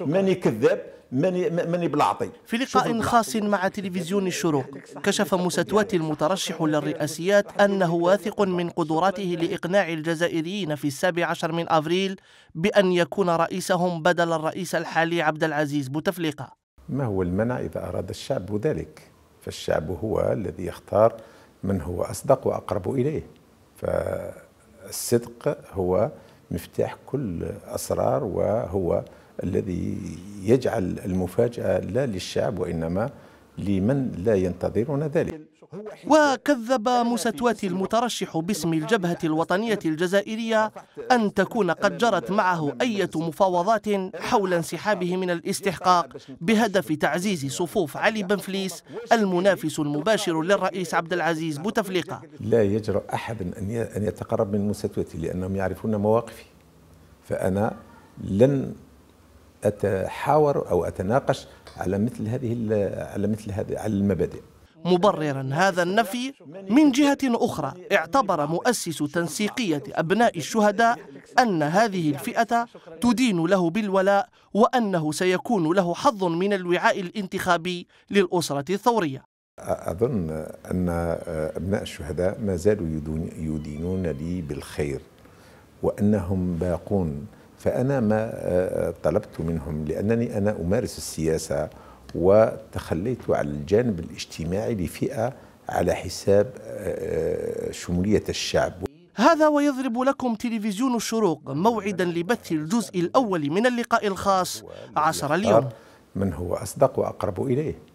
ماني كذاب ماني ماني بلاعطي في لقاء خاص مع تلفزيون الشروق كشف موساتواتي المترشح للرئاسيات انه واثق من قدراته لاقناع الجزائريين في السابع عشر من افريل بان يكون رئيسهم بدل الرئيس الحالي عبد العزيز بوتفليقه ما هو المنع اذا اراد الشعب ذلك فالشعب هو الذي يختار من هو اصدق واقرب اليه فالصدق هو مفتاح كل اسرار وهو الذي يجعل المفاجأة لا للشعب وإنما لمن لا ينتظرون ذلك وكذب موساتواتي المترشح باسم الجبهة الوطنية الجزائرية أن تكون قد جرت معه أية مفاوضات حول انسحابه من الاستحقاق بهدف تعزيز صفوف علي بنفليس المنافس المباشر للرئيس عبد العزيز بوتفليقة لا يجرؤ أحد أن يتقرب من مستواتي لأنهم يعرفون مواقفي فأنا لن اتحاور او اتناقش على مثل هذه على مثل هذه على المبادئ مبررا هذا النفي من جهة أخرى اعتبر مؤسس تنسيقية أبناء الشهداء أن هذه الفئة تدين له بالولاء وأنه سيكون له حظ من الوعاء الانتخابي للأسرة الثورية أظن أن أبناء الشهداء ما زالوا يدينون لي بالخير وأنهم باقون فأنا ما آه، طلبت منهم لأنني أنا أمارس السياسة وتخليت على الجانب الاجتماعي لفئة على حساب آه، آه، شمولية الشعب هذا ويضرب لكم تلفزيون الشروق موعدا لبث الجزء الأول من اللقاء الخاص عصر اليوم من هو أصدق وأقرب إليه